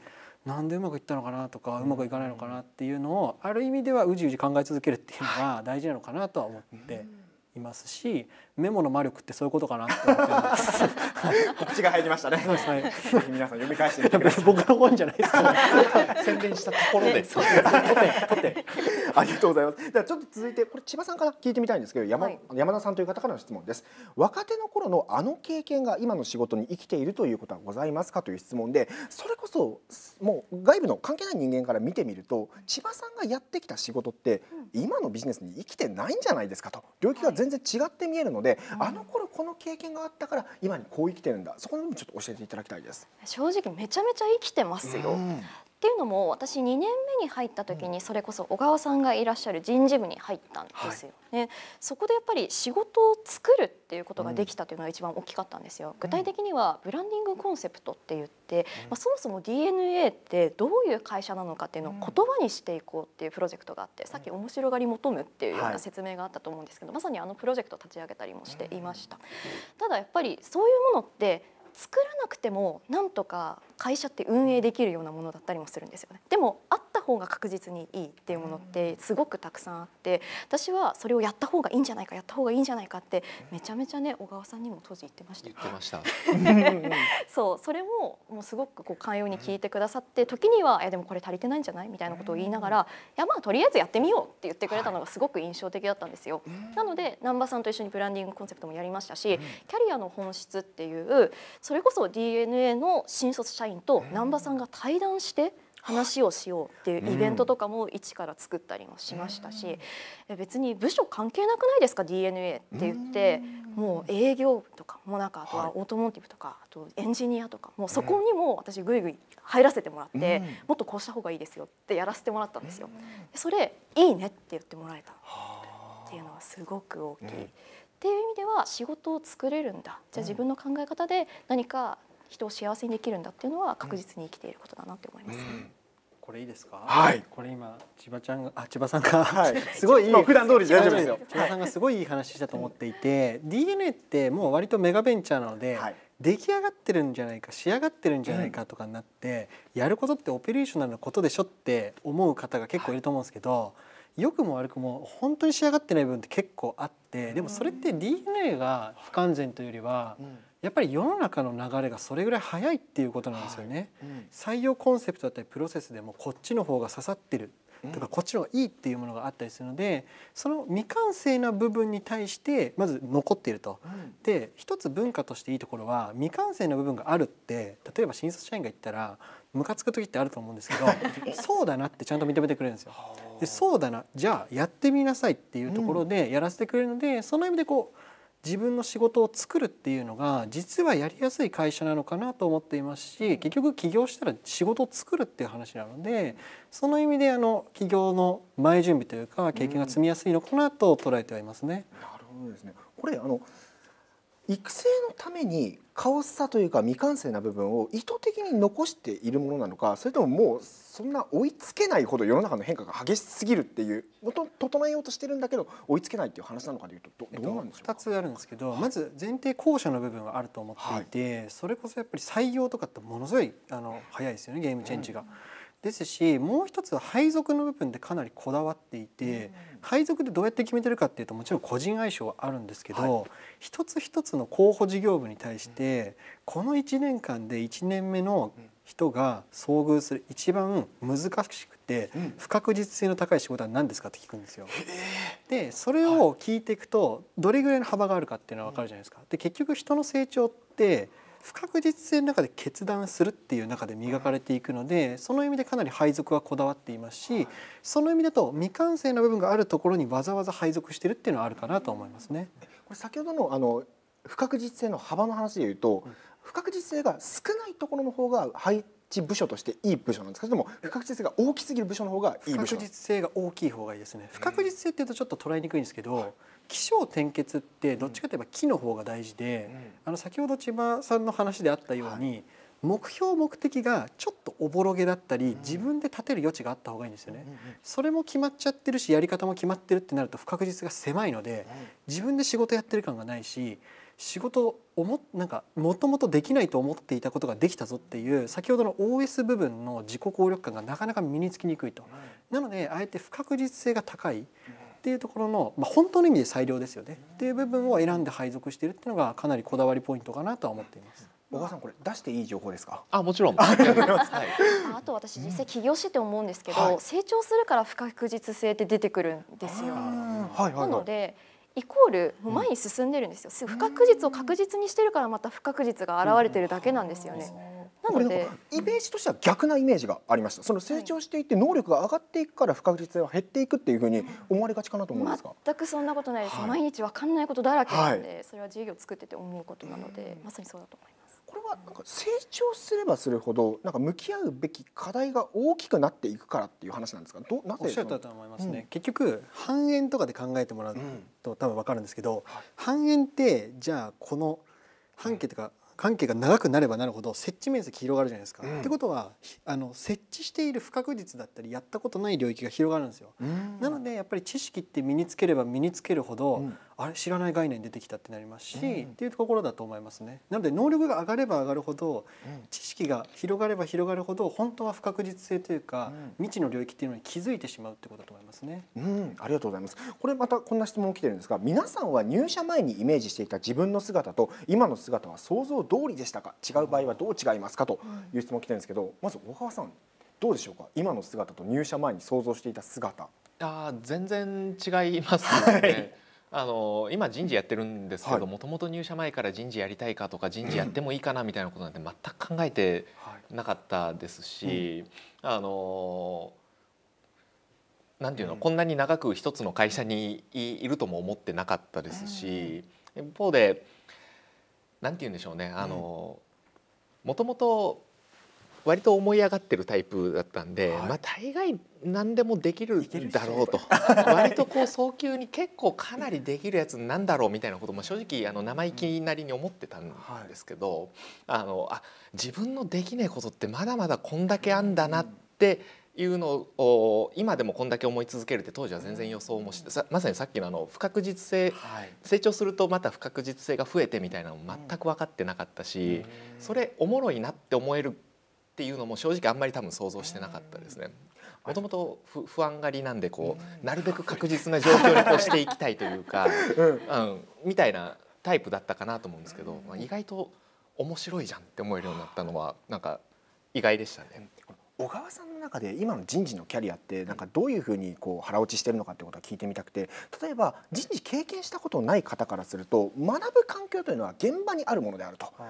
なんでうまくいったのかなとかうまくいかないのかなっていうのをある意味ではうじうじ考え続けるっていうのは大事なのかなとは思って。いますしメモの魔力ってそういうことかなって思ってます 告知が入りましたねはい、皆さん読み返してみてください 僕の本じゃないですか 宣伝したところで取って取ってありがとうございますではちょっと続いてこれ千葉さんから聞いてみたいんですけど山はい、山田さんという方からの質問です若手の頃のあの経験が今の仕事に生きているということはございますかという質問でそれこそもう外部の関係ない人間から見てみると千葉さんがやってきた仕事って今のビジネスに生きてないんじゃないですかと領域が全全然違って見えるので、あの頃この経験があったから今にこう生きてるんだそこのもちょっと教えていただきたいです正直めちゃめちゃ生きてますよ、っていうのも私2年目に入った時にそれこそ小川さんがいらっしゃる人事部に入ったんですよね、はい、そこでやっぱり仕事を作るっていうことができたというのが一番大きかったんですよ、具体的にはブランディングコンセプトって言って、まあ、そもそも DNA ってどういう会社なのかっていうのを言葉にしていこうっていうプロジェクトがあってさっき面白がり求むっていうような説明があったと思うんですけど、まさにあのプロジェクト立ち上げたりもしていました、ただやっぱりそういうものって作らなくてもなんとか会社って運営できるようなものだったりもするんですよねでもあっ方が確実にいいっていうものってすごくたくさんあって私はそれをやった方がいいんじゃないかやった方がいいんじゃないかってめちゃめちゃね小川さんにも当時言ってました言ってました そうそれをもうすごくこう寛容に聞いてくださって時には「いやでもこれ足りてないんじゃない?」みたいなことを言いながら「いやまあとりあえずやってみよう」って言ってくれたのがすごく印象的だったんですよ。なので難波さんと一緒にブランディングコンセプトもやりましたしキャリアの本質っていうそれこそ DNA の新卒社員と難波さんが対談して。話をしようっていうイベントとかも一から作ったりもしましたし、うん、別に部署関係なくないですか DNA って言って、うん、もう営業部とかもなんかあとはオートモーティブとか、はい、あとエンジニアとかもうそこにも私ぐいぐい入らせてもらって、うん、もっとこうした方がいいですよってやらせてもらったんですよ。それいいねって言ってもらえたっていうのはすごく大きい。っていう意味では仕事を作れるんだじゃあ自分の考え方で何か人を幸せにできるんだっていうのは確実に生きていることだなって思います、ねうんうん、これいいですか。はい。これ今千葉ちゃんがあ千葉さんが、はい、すごいいい普段通り大丈夫ですよ。千葉さんがすごいいい話したと思っていて、DNA ってもう割とメガベンチャーなので、はい、出来上がってるんじゃないか仕上がってるんじゃないかとかになって、うん、やることってオペレーショナルなことでしょって思う方が結構いると思うんですけど、はい良くも悪くも本当に仕上がってない部分って結構あってでもそれって DNA が不完全というよりは、やっぱり世の中の流れがそれぐらい早いっていうことなんですよね。採用コンセプトだったりプロセスでもこっちの方が刺さってるとか、こっちの方がいいっていうものがあったりするのでその未完成な部分に対してまず残っていると。で一つ文化としていいところは未完成な部分があるって例えば新卒社員が言ったらムカつく時ってあると思うんですけど そうだなってちゃんと認めてくれるんですよ。でそうだなじゃあやってみなさいっていうところでやらせてくれるので、うん、その意味でこう自分の仕事を作るっていうのが実はやりやすい会社なのかなと思っていますし結局起業したら仕事を作るっていう話なのでその意味であの起業の前準備というか経験が積みやすいのかなと捉えてはいますね。うん、なるほどですねこれあの育成のためにカオスさというか未完成な部分を意図的に残しているものなのかそれとももうそんな追いつけないほど世の中の変化が激しすぎるっていうと整えようとしてるんだけど追いつけないっていう話なのかというとどどうなんでしょうか、2つあるんですけど、はい、まず前提後者の部分はあると思っていて、はい、それこそやっぱり採用とかってものすごいあの早いですよねゲームチェンジが。うん、ですしもう一つは配属の部分でかなりこだわっていて。うん配属でどうやって決めてるかっていうともちろん個人相性はあるんですけど、はい、一つ一つの候補事業部に対して、この1年間で1年目の人が遭遇する一番難しくて不確実性の高い仕事は何ですかって聞くんですよ。でそれを聞いていくとどれぐらいの幅があるかっていうのは分かるじゃないですか。で結局人の成長って不確実性の中で決断するっていう中で磨かれていくのでその意味でかなり配属はこだわっていますしその意味だと未完成の部分があるところにわざわざ配属してるっていうのはあるかなと思いますね。これ先ほどのあの不確実性の幅の話でいうと、不確実性が少ないところの方が配置部署としていい部署なんですけども不確実性が大きすぎる部署の方がいい部署不確実性が大きい方がいいですね不確実性っていうとちょっと捉えにくいんですけど、はい起承転結ってどっちかといえば木の方が大事で、あの先ほど千葉さんの話であったように、目標目的がちょっとおぼろげだったり自分で立てる余地があった方がいいんですよね、それも決まっちゃってるしやり方も決まってるってなると不確実が狭いので自分で仕事やってる感がないし仕事をもなんかもともとできないと思っていたことができたぞっていう先ほどの OS 部分の自己効力感がなかなか身につきにくいと、なのであえて不確実性が高いっていうところの、まあ、本当の意味で最良ですよねっていう部分を選んで配属しているっていうのがかなりこだわりポイントかなとは思っています。小川さんこれ出していい情報ですか。あもちろん。あと私実際起業してて思うんですけど、はい、成長するから不確実性って出てくるんですよ。なので。イコールもう前に進んでるんですよ、うん、不確実を確実にしてるからまた不確実が現れてるだけなんですよね。これなんかイメージとしては逆なイメージがありましたその成長していって能力が上がっていくから不確実性は減っていくっていうふうに思われがちかなと思うんですが全くそんなことないです、はい、毎日分かんないことだらけなんで、はい、それは事業を作ってて思うことなのでまさにそうだと思います。これはなんか成長すればするほどなんか向き合うべき課題が大きくなっていくからっていう話なんですかどなぜおっしゃったと思いますね、うん、結局半円とかで考えてもらうと多分分かるんですけど、うん、半円ってじゃあこの半径とか関係が長くなればなるほど設置面積広がるじゃないですか。うん、ってことはあの設置している不確実だったりやったことない領域が広がるんですよ。なのでやっぱり知識って身につければ身につけるほど、うんあれ知らない概念出てきたってなりますし、うん、っていうところだと思いますね。なので能力が上がれば上がるほど、うん、知識が広がれば広がるほど本当は不確実性というか、うん、未知の領域っていうのに気づいてしまうってことだと思いますね。うん、ありがとうございます。これまたこんな質問来てるんですが、皆さんは入社前にイメージしていた自分の姿と今の姿は想像通りでしたか？違う場合はどう違いますかという質問来てるんですけど、まず小川さんどうでしょうか？今の姿と入社前に想像していた姿。ああ、全然違いますね。はいあの今人事やってるんですけどもともと入社前から人事やりたいかとか 人事やってもいいかなみたいなことなんて全く考えてなかったですし、うん、あのなんていうの、うん、こんなに長く一つの会社にいるとも思ってなかったですし、うん、一方でなんて言うんでしょうねあの、もともと割と思い上がってるタイプだったんで、はい、まあ大概何でもできるだろうと割とこう早急に結構かなりできるやつなんだろうみたいなことも正直あの生意気なりに思ってたんですけど、うんはい、あのあ自分のできないことってまだまだこんだけあんだなっていうのを今でもこんだけ思い続けるって当時は全然予想もしてまさにさっきのあの不確実性、はい、成長するとまた不確実性が増えてみたいなのも全く分かってなかったし、うん、それおもろいなって思えるっていうのも正直あんまり多分想像してなかったですね。もともと不安がりなんでこうなるべく確実な状況にこうしていきたいというか、うん、みたいなタイプだったかなと思うんですけど、まあ、意外と面白いじゃんって思えるようになったのはなんか意外でしたね。小川さんの中で今の人事のキャリアってなんかどういうふうにこう腹落ちしてるのかってことは聞いてみたくて例えば人事経験したことない方からすると学ぶ環境というのは現場にあるものであると。うん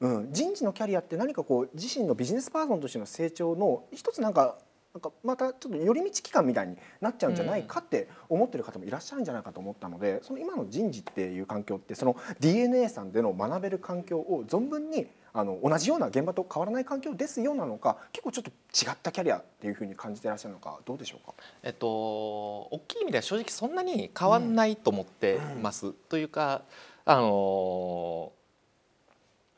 うん、人事のキャリアって何かこう自身のビジネスパーソンとしての成長の一つなんかなんかまたちょっと寄り道期間みたいになっちゃうんじゃないかって思ってる方もいらっしゃるんじゃないかと思ったのでその今の人事っていう環境ってその DNA さんでの学べる環境を存分にあの同じような現場と変わらない環境ですよなのか結構ちょっと違ったキャリアっていうふうに感じてらっしゃるのかどうでしょうか、えっと、大きい意味では正直そんなに変わんないと思ってます。うんうん、というかあの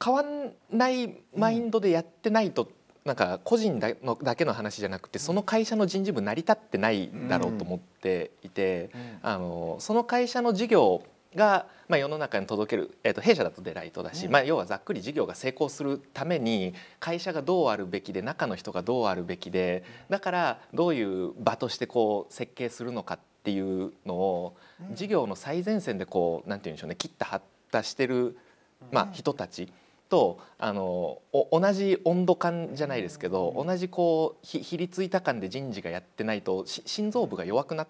変わんないマインドでやってないと、なんか個人だのだけの話じゃなくてその会社の人事部成り立ってないだろうと思っていて、あのその会社の事業が、まあ、世の中に届ける、えー、と弊社だとデライトだし、まあ、要はざっくり事業が成功するために会社がどうあるべきで中の人がどうあるべきでだからどういう場としてこう設計するのかっていうのを事業の最前線でこうなんて言うんでしょうね切った張ったしてる、まあ、人たち。とあの同じ温度感じゃないですけど、同じこうひひりついた感で人事がやってないと心臓部が弱くなっ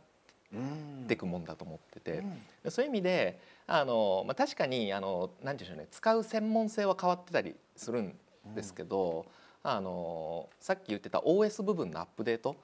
てくもんだと思ってて、そういう意味であの、まあ、確かにあのなんでしょうね使う専門性は変わってたりするんですけど、あのさっき言ってた OS 部分のアップデート、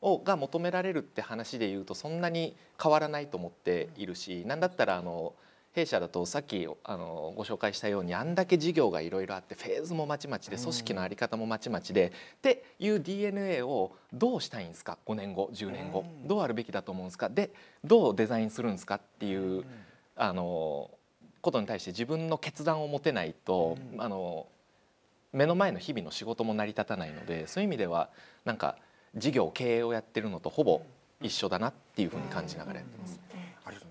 をが求められるって話で言うとそんなに変わらないと思っているし何だったらあの弊社だとさっきあのご紹介したようにあんだけ事業がいろいろあってフェーズもまちまちで組織の在り方もまちまちでっていう DNA をどうしたいんですか5年後10年後どうあるべきだと思うんですかでどうデザインするんですかっていうあのことに対して自分の決断を持てないとあの目の前の日々の仕事も成り立たないのでそういう意味ではなんか事業経営をやってるのとほぼ一緒だなっていうふうに感じながらやってます。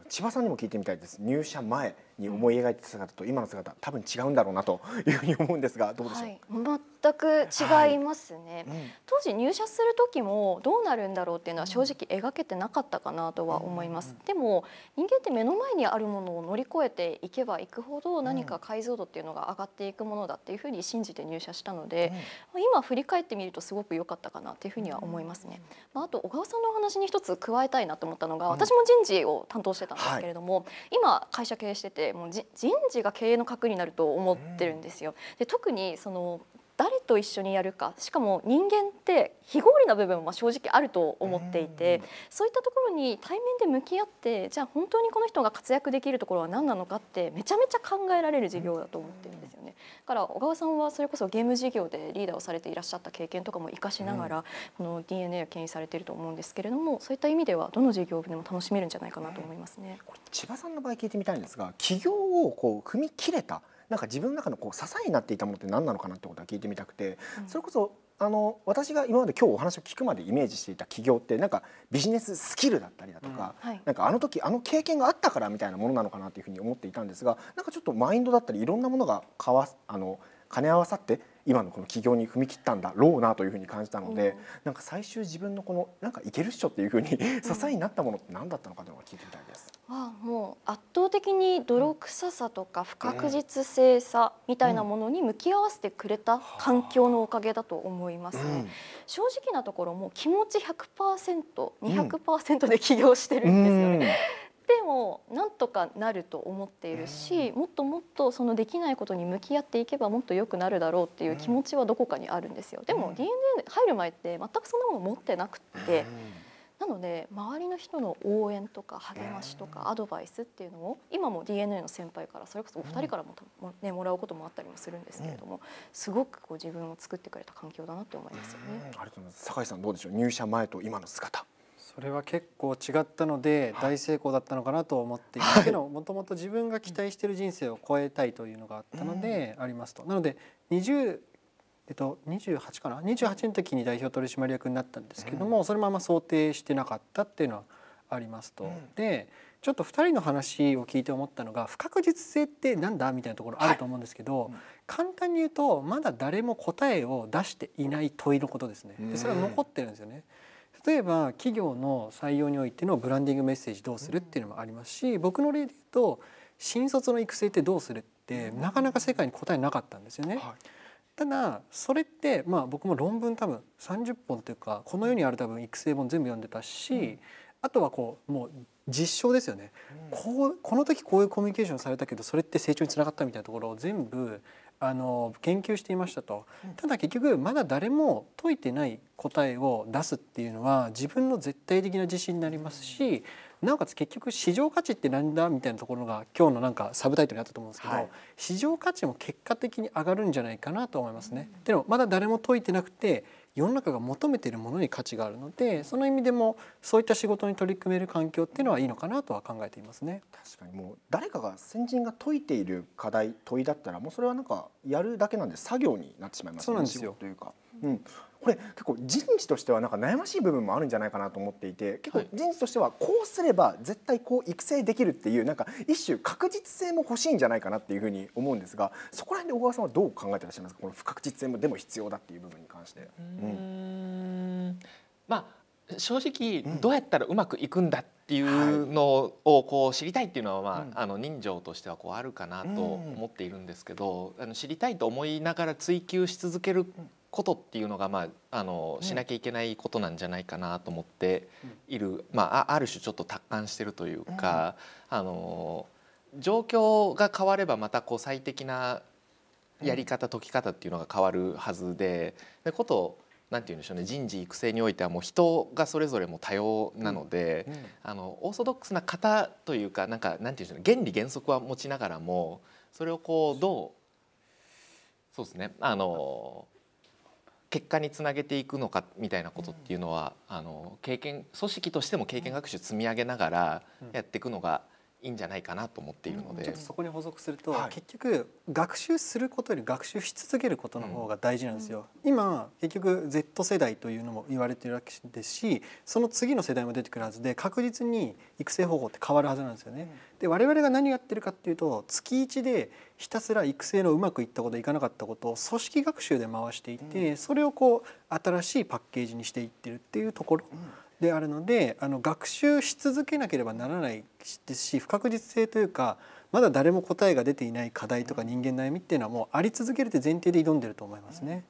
千葉さんにも聞いてみたいです入社前に思い描いてた姿と今の姿多分違うんだろうなというふうに思うんですがどうでしょう、はい、全く違いますね、はいうん、当時入社する時もどうなるんだろうっていうのは正直描けてなかったかなとは思います、うんうん、でも人間って目の前にあるものを乗り越えていけばいくほど何か解像度っていうのが上がっていくものだっていうふうに信じて入社したので、今振り返ってみるとすごく良かったかなっていうふうには思いますね、まあ、あと小川さんのお話に一つ加えたいなと思ったのが私も人事を担当してたんですけれども、今会社経営しててもう人事が経営の核になると思ってるんですよ。で特にその誰と一緒にやるかしかも人間って非合理な部分も正直あると思っていて、そういったところに対面で向き合ってじゃあ本当にこの人が活躍できるところは何なのかってめちゃめちゃ考えられる事業だと思ってるんですよね。だから小川さんはそれこそゲーム事業でリーダーをされていらっしゃった経験とかも生かしながら、この DNA を牽引されていると思うんですけれどもそういった意味ではどの事業部でも楽しめるんじゃないかなと思いますね。千葉さんの場合聞いてみたいんですが企業をこう踏み切れたなんか自分の中のこう支えになっていたものって何なのかなってことは聞いてみたくて、それこそあの私が今まで今日お話を聞くまでイメージしていた起業ってなんかビジネススキルだったりだとか、うんはい、なんかあの時あの経験があったからみたいなものなのかなというふうに思っていたんですがなんかちょっとマインドだったりいろんなものがかわあの兼ね合わさって今のこの起業に踏み切ったんだろうなというふうに感じたので、うん、なんか最終自分のこのなんかいけるっしょっていうふうに 支えになったものって何だったのかというのを聞いてみたいです。はもう圧倒的に泥臭さとか不確実性さみたいなものに向き合わせてくれた環境のおかげだと思いますね、うん、正直なところもう気持ち 100%200% で起業してるんですよね。うん、でもなんとかなると思っているし、もっともっとそのできないことに向き合っていけばもっと良くなるだろうっていう気持ちはどこかにあるんですよでも DNA 入る前って全くそんなもの持ってなくって、なので周りの人の応援とか励ましとかアドバイスっていうのを今も DNA の先輩からそれこそお二人からも,、ね、もらうこともあったりもするんですけれども、すごくこう自分を作ってくれた環境だなって思いますよね。ありがとうございます酒井さんどうでしょう入社前と今の姿それは結構違ったので大成功だったのかなと思っていまけどもともと自分が期待している人生を超えたいというのがあったのでありますと。なので20えっと、28かな28の時に代表取締役になったんですけども、うん、それもあんま想定してなかったっていうのはありますと。うん、でちょっと2人の話を聞いて思ったのが不確実性ってなんだみたいなところあると思うんですけど、はいうん、簡単に言うとまだ誰も答えを出していない問いのことですね。でそれは残ってるんですよね。例えば企業の採用においてのブランディングメッセージどうするっていうのもありますし僕の例で言うと新卒の育成ってどうするってなかなか世界に答えなかったんですよね。はいただそれってまあ僕も論文多分30本というかこの世にある多分育成本全部読んでたし、うん、あとはこうもう実証ですよね、うん、こうこの時こういうコミュニケーションされたけどそれって成長につながったみたいなところを全部あの研究していましたと、うん、ただ結局まだ誰も解いてない答えを出すっていうのは自分の絶対的な自信になりますし、なおかつ結局市場価値って何だみたいなところが今日のなんかサブタイトルにあったと思うんですけど、はい、市場価値も結果的に上がるんじゃないかなと思いますね。うん、でもまだ誰も解いてなくて世の中が求めているものに価値があるのでその意味でもそういった仕事に取り組める環境っていうのはいいのかなとは考えていますね確かにもう誰かが先人が解いている課題問いだったらもうそれはなんかやるだけなんで作業になってしまいますねそうなんですよというか、うん、これ結構人事としてはなんか悩ましい部分もあるんじゃないかなと思っていて結構人事としてはこうすれば絶対こう育成できるっていうなんか一種確実性も欲しいんじゃないかなっていうふうに思うんですがそこら辺で小川さんはどう考えてらっしゃいますかこの不確実性もでも必要だっていう部分に関して。うんまあ正直どうやったらうまくいくんだっていうのをこう知りたいっていうのは、まあ、あの人情としてはこうあるかなと思っているんですけどあの知りたいと思いながら追求し続けることっていうのが、まあ、あのしなきゃいけないことなんじゃないかなと思っている、まあ、ある種ちょっと達観してるというか、あの状況が変わればまたこう最適なやり方解き方っていうのが変わるはずででことなんて言うんでしょうね人事育成においてはもう人がそれぞれも多様なので、うんうん、あのオーソドックスな方というかなんかなんて言うんでしょう原理原則は持ちながらもそれをこうどうそうですねあの結果につなげていくのかみたいなことっていうのは、あの経験組織としても経験学習積み上げながらやっていくのが、うんいいんじゃないかなと思っているので、うん、そこに補足すると、はい、結局学習することより学習し続けることの方が大事なんですよ、うん、今結局 Z 世代というのも言われてるわけですしその次の世代も出てくるはずで確実に育成方法って変わるはずなんですよね、うん、で我々が何やってるかっていうと月一でひたすら育成のうまくいったこといかなかったことを組織学習で回していて、それをこう新しいパッケージにしていってるっていうところ、であるのであの学習し続けなければならないですし不確実性というかまだ誰も答えが出ていない課題とか人間悩みっていうのはもうあり続けるって前提で挑んでると思いますね。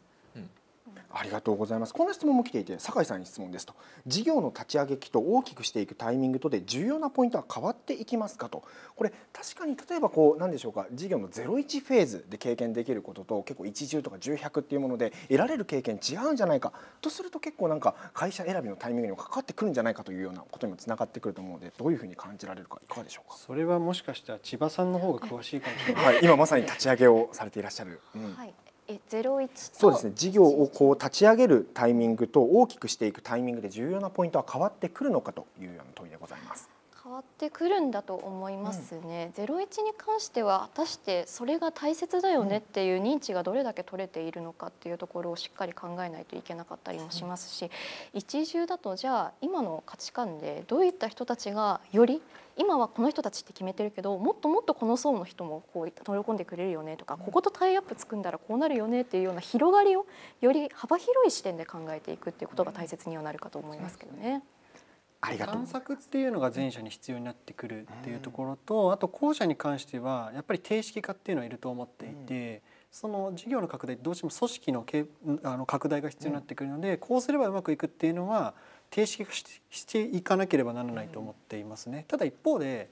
ありがとうございますこんな質問も来ていて酒井さんに質問ですと事業の立ち上げ期と大きくしていくタイミングとで重要なポイントは変わっていきますかとこれ確かに例えばこう何でしょうか事業の01フェーズで経験できることと結構一0とか十百っていうもので得られる経験違うんじゃないかとすると結構なんか会社選びのタイミングにもかかってくるんじゃないかというようなことにもつながってくると思うのでどういうふうに感じられるかいかがでしょうかそれはもしかしたら千葉さんの方が詳しいかもしれない、はい、今まさに立ち上げをされていらっしゃる、うん、はいえゼロ一。そうですね事業をこう立ち上げるタイミングと大きくしていくタイミングで重要なポイントは変わってくるのかというような問いでございます。変わってくるんだと思いますね。ゼロ一に関しては果たしてそれが大切だよねっていう認知がどれだけ取れているのかっていうところをしっかり考えないといけなかったりもしますし、一重だとじゃあ今の価値観でどういった人たちがより今はこの人たちって決めてるけどもっともっとこの層の人もこう取り込んでくれるよねとかこことタイアップ作んだらこうなるよねっていうような広がりをより幅広い視点で考えていくっていうことが大切にはなるかと思いますけどね。あ探索っていうのが前者に必要になってくるっていうところと、あと後者に関してはやっぱり定式化っていうのはいると思っていて。その事業の拡大どうしても組織のけあの拡大が必要になってくるので、こうすればうまくいくっていうのは定式化していかなければならないと思っていますね。ただ一方で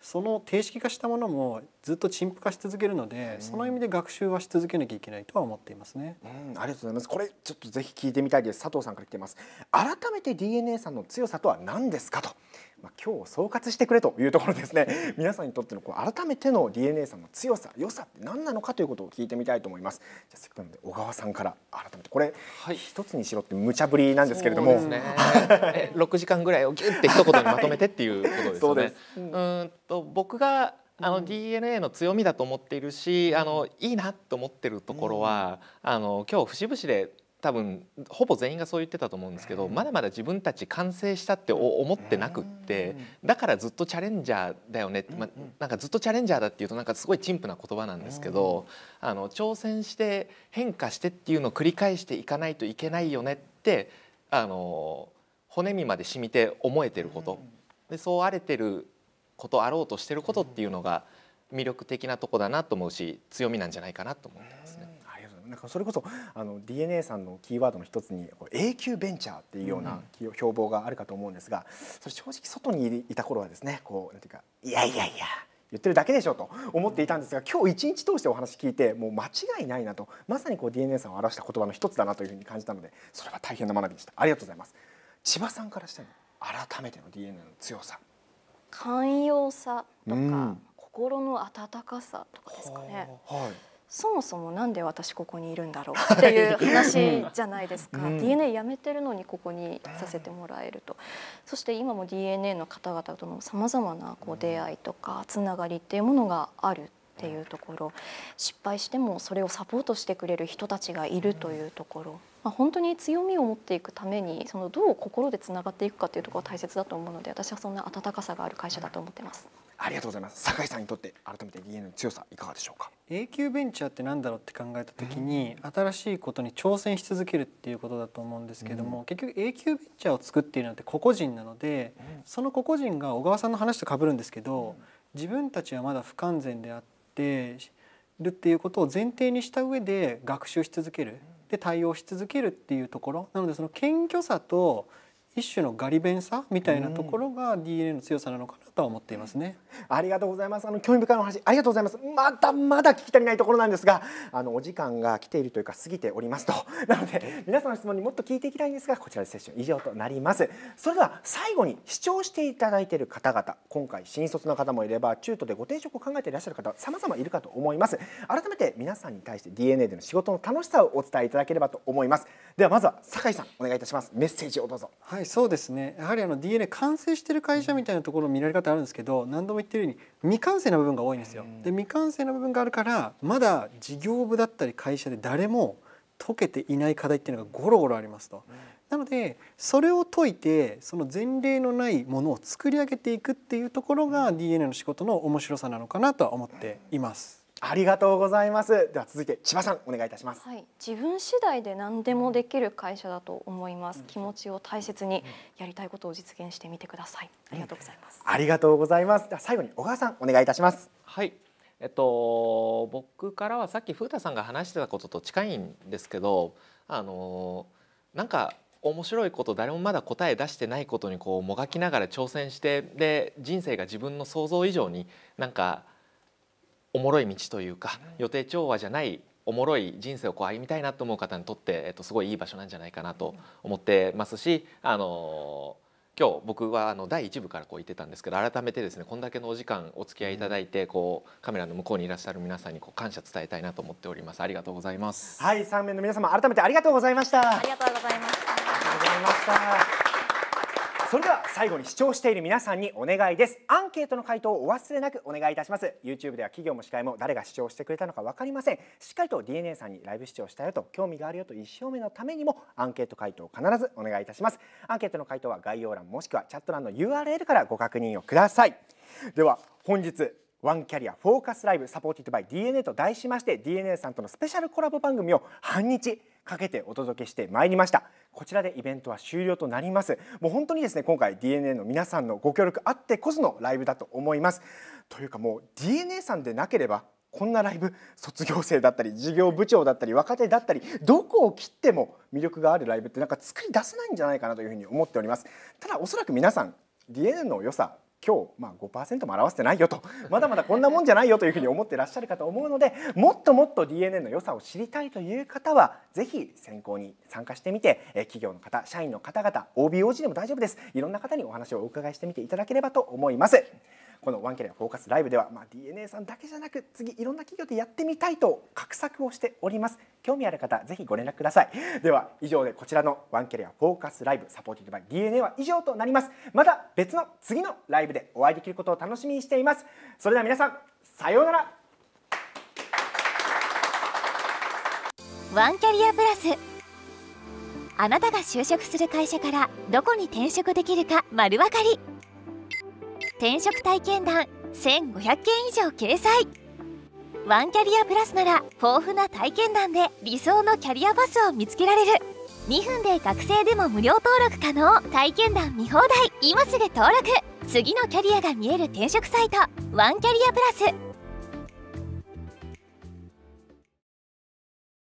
その定式化したものもずっと陳腐化し続けるので、うん、その意味で学習はし続けなきゃいけないとは思っていますね、うん、ありがとうございますこれちょっとぜひ聞いてみたいです佐藤さんから来てます改めて DNA さんの強さとは何ですかとまあ、今日総括してくれというところですね 皆さんにとってのこう改めての DNA さんの強さ良さって何なのかということを聞いてみたいと思いますじゃせっかくなので小川さんから改めてこれ、はい、一つにしろって無茶ぶりなんですけれども、ね、時間ぐらいをギュッて一言にまとめてっていうことですね。うんと僕があの DNA の強みだと思っているし、あのいいなと思ってるところは、あの今日節々で多分ほぼ全員がそう言ってたと思うんですけどまだまだ自分たち完成したって思ってなくってだからずっとチャレンジャーだよねまなんかずっとチャレンジャーだっていうとなんかすごい陳腐な言葉なんですけどあの挑戦して変化してっていうのを繰り返していかないといけないよねってあの骨身まで染みて思えてることでそうあれてることあろうとしてることっていうのが魅力的なとこだなと思うし強みなんじゃないかなと思ってますね。なんかそれこそあの DNA さんのキーワードの一つに永久ベンチャーっていうような標榜があるかと思うんですが、それ正直外にいた頃はですねこうなんていうかいやいやいや言ってるだけでしょうと思っていたんですが今日一日通してお話聞いてもう間違いないなとまさにこう DNA さんを表した言葉の一つだなというふうに感じたのでそれは大変な学びでしたありがとうございます千葉さんからしても改めての DNA の強さ寛容さとか、うん、心の温かさとかですかね、はい、そもそもなんで私ここにいるんだろうっていう話じゃないですか、うん、DNA やめてるのにここにさせてもらえると、そして今も DNA の方々とのさまざまなこう出会いとかつながりっていうものがあるっていうところ失敗してもそれをサポートしてくれる人たちがいるというところ。まあ、本当に強みを持っていくためにそのどう心でつながっていくかというところが大切だと思うので私はそんな温かさがある会社だと思ってます。ありがとうございます酒井さんにとって改めて DNA の強さいかがでしょうか永久ベンチャーって何だろうって考えた時に、うん、新しいことに挑戦し続けるっていうことだと思うんですけども、うん、結局永久ベンチャーを作っているのって個々人なので、うん、その個々人が小川さんの話とかぶるんですけど、自分たちはまだ不完全であってるっていうことを前提にした上で学習し続ける。で対応し続けるっていうところなのでその謙虚さと一種のガリ弁さみたいなところが DNA の強さなのかなとは思っていますね、うん、ありがとうございますあの興味深いお話ありがとうございますまだまだ聞き足りないところなんですがあのお時間が来ているというか過ぎておりますと なので皆さんの質問にもっと聞いていきたいんですがこちらでセッション以上となりますそれでは最後に視聴していただいている方々今回新卒の方もいれば中途でご転職を考えていらっしゃる方様々いるかと思います改めて皆さんに対して DNA での仕事の楽しさをお伝えいただければと思いますではまずは酒井さんお願いいたしますメッセージをどうぞはいそうですねやはりあの DNA 完成してる会社みたいなところの見られ方あるんですけど何度も言ってるように未完成な部分が多いんですよで未完成な部分があるからまだ事業部だったり会社で誰も解けていない課題っていうのがゴロゴロありますと。なのでそれを解いてその前例のないものを作り上げていくっていうところが DNA の仕事の面白さなのかなとは思っています。ありがとうございます。では続いて千葉さんお願いいたします。はい、自分次第で何でもできる会社だと思います。うん、気持ちを大切にやりたいことを実現してみてください。ありがとうございます。うん、ありがとうございます。では最後に小川さんお願いいたします。はい。えっと僕からはさっき風太さんが話してたことと近いんですけど、あのなんか面白いこと誰もまだ答え出してないことにこうもがきながら挑戦してで人生が自分の想像以上になんかおもろい道というか予定調和じゃないおもろい人生をこう歩みたいなと思う方にとって、えっと、すごいいい場所なんじゃないかなと思ってますし、あの今日僕はあの第1部からこう言ってたんですけど改めてですねこんだけのお時間お付き合いいただいてこうカメラの向こうにいらっしゃる皆さんにこう感謝伝えたいなと思っておりますありがとうございますはい3名の皆様改めてありがとうございましたありがとうございましたありがとうございましたそれでは最後に視聴している皆さんにお願いですアンケートの回答をお忘れなくお願いいたします YouTube では企業も司会も誰が視聴してくれたのか分かりませんしっかりと DNA さんにライブ視聴したよと興味があるよと一思目のためにもアンケート回答を必ずお願いいたしますアンケートの回答は概要欄もしくはチャット欄の URL からご確認をくださいでは本日ワンキャリアフォーカスライブサポーティッドバイ DNA と題しまして DNA さんとのスペシャルコラボ番組を半日かけてお届けしてまいりましたこちらでイベントは終了となりますもう本当にですね今回 DNA の皆さんのご協力あってこそのライブだと思いますというかもう DNA さんでなければこんなライブ卒業生だったり事業部長だったり若手だったりどこを切っても魅力があるライブってなんか作り出せないんじゃないかなというふうに思っておりますただおそらく皆さん DNA の良さ今日、まあ5、も表せてないよと まだまだこんなもんじゃないよというふうに思ってらっしゃるかと思うのでもっともっと DNA の良さを知りたいという方はぜひ選考に参加してみて企業の方社員の方々 OBOG でも大丈夫ですいろんな方にお話をお伺いしてみていただければと思います。このワンキャリアフォーカスライブでは、まあ、DNA さんだけじゃなく次いろんな企業でやってみたいと画策をしております興味ある方ぜひご連絡くださいでは以上でこちらのワンキャリアフォーカスライブサポーティドバイ DNA は以上となりますまた別の次のライブでお会いできることを楽しみにしていますそれでは皆さんさようならワンキャリアプラスあなたが就職する会社からどこに転職できるか丸分かり転職体験談1500件以上掲載ワンキャリアプラスなら豊富な体験談で理想のキャリアバスを見つけられる2分で学生でも無料登録可能体験談見放題今すぐ登録次のキャリアが見える転職サイトワンキャリアプラス